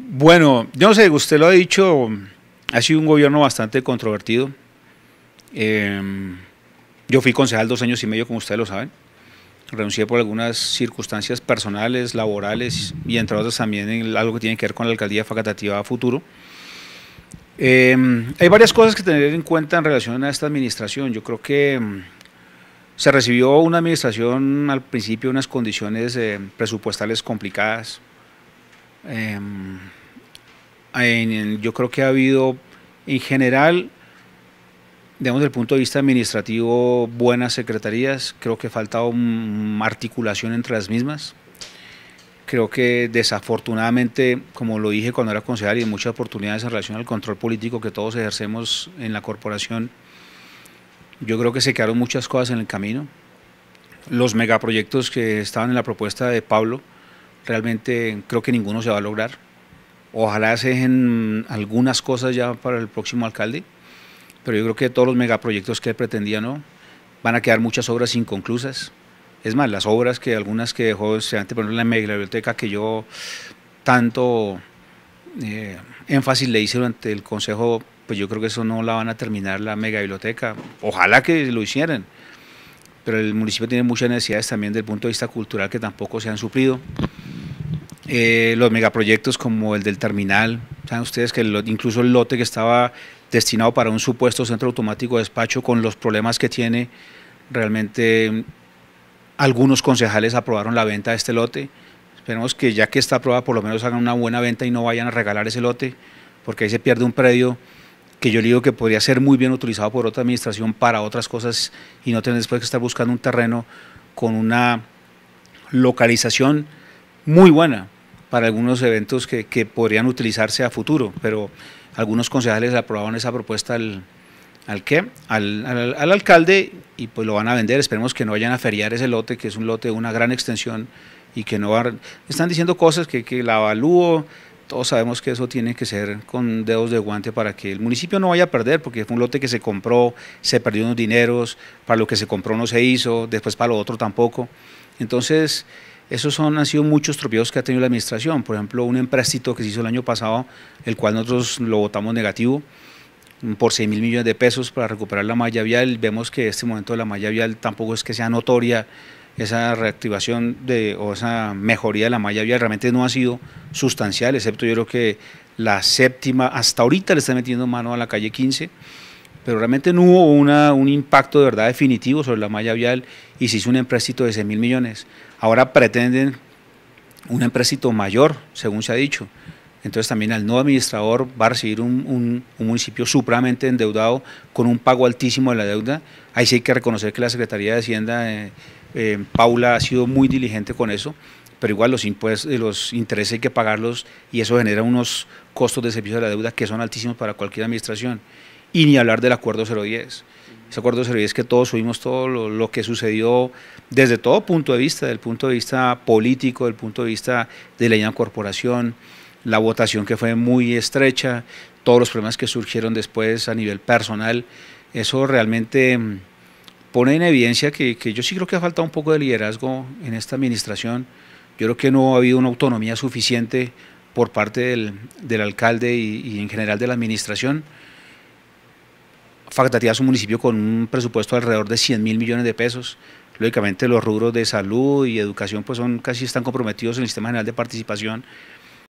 Bueno, yo no sé, usted lo ha dicho, ha sido un gobierno bastante controvertido. Em, yo fui concejal dos años y medio, como ustedes lo saben. Renuncié por algunas circunstancias personales, laborales y entre otras también algo que tiene que ver con la alcaldía facultativa a futuro. Em, hay varias cosas que tener en cuenta en relación a esta administración. Yo creo que em, se recibió una administración al principio unas condiciones eh, presupuestales complicadas Em, en, yo creo que ha habido, en general, digamos, desde el punto de vista administrativo, buenas secretarías. Creo que ha una articulación entre las mismas. Creo que desafortunadamente, como lo dije cuando era concejal y en muchas oportunidades en relación al control político que todos ejercemos en la corporación, yo creo que se quedaron muchas cosas en el camino. Los megaproyectos que estaban en la propuesta de Pablo, realmente creo que ninguno se va a lograr. Ojalá se dejen algunas cosas ya para el próximo alcalde, pero yo creo que todos los megaproyectos que él pretendía, ¿no? Van a quedar muchas obras inconclusas. Es más, las obras que algunas que dejó, se este por ejemplo, la mega biblioteca que yo tanto eh, énfasis le hice durante el consejo, pues yo creo que eso no la van a terminar la mega Ojalá que lo hicieran, pero el municipio tiene muchas necesidades también desde el punto de vista cultural que tampoco se han suplido. Eh, los megaproyectos como el del terminal. Saben ustedes que incluso el lote que estaba destinado para un supuesto centro automático de despacho, con los problemas que tiene, realmente mm, algunos concejales aprobaron la venta de este lote. Esperemos que ya que está aprobada, por lo menos hagan una buena venta y no vayan a regalar ese lote, porque ahí se pierde un predio que yo le digo que podría ser muy bien utilizado por otra administración para otras cosas y no tener después que estar buscando un terreno con una localización muy buena, para algunos eventos que, que podrían utilizarse a futuro, pero algunos concejales aprobaron esa propuesta al, ¿Al qué? Al, al, alcalde y pues lo van a vender. Esperemos que no vayan a feriar ese lote, que es un lote de una gran extensión y que no van... Están diciendo cosas que, que la avalúo. Todos sabemos que eso tiene que ser con dedos de guante para que el municipio no vaya a perder, porque fue un lote que se compró, se perdió unos dineros, para lo que se compró no se hizo, después para lo otro tampoco. Entonces, esos son, han sido muchos tropiezos que ha tenido la administración. Por ejemplo, un empréstito que se hizo el año pasado, el cual nosotros lo votamos negativo mm, por 6 mil millones de pesos para recuperar la malla vial. Vemos que en este momento la malla vial tampoco es que sea notoria esa reactivación o esa mejoría de la malla vial realmente no ha sido sustancial, excepto yo creo que la séptima, hasta ahorita le están metiendo mano a la calle 15 pero realmente no hubo un impacto de verdad definitivo sobre la malla vial y se hizo un empréstito de 6 mil millones. Ahora pretenden un empréstito mayor, según se ha dicho. Entonces también al nuevo administrador va a recibir un, municipio supremamente endeudado con un pago altísimo de la deuda. Ahí sí hay que reconocer que la Secretaría de Hacienda, eh, eh, Paula, ha sido muy diligente con eso, pero igual los impuestos, los intereses hay que pagarlos y eso genera unos costos de servicio de la deuda que son altísimos para cualquier administración y ni hablar del acuerdo 010. Ese acuerdo 010 que todos subimos todo lo, que sucedió desde todo punto de vista, del punto de vista político, del punto de vista de la INA Corporación, la votación que fue muy estrecha, todos los problemas que surgieron después a nivel personal, eso realmente mm, pone en evidencia que, que yo sí creo que ha faltado un poco de liderazgo en esta administración. Yo creo que no ha habido una autonomía suficiente por parte del, del alcalde y, y en general de la administración facultativa es un municipio con un presupuesto alrededor de 100 mil millones de pesos. Lógicamente los rubros de salud y educación pues son casi están comprometidos en el sistema general de participación.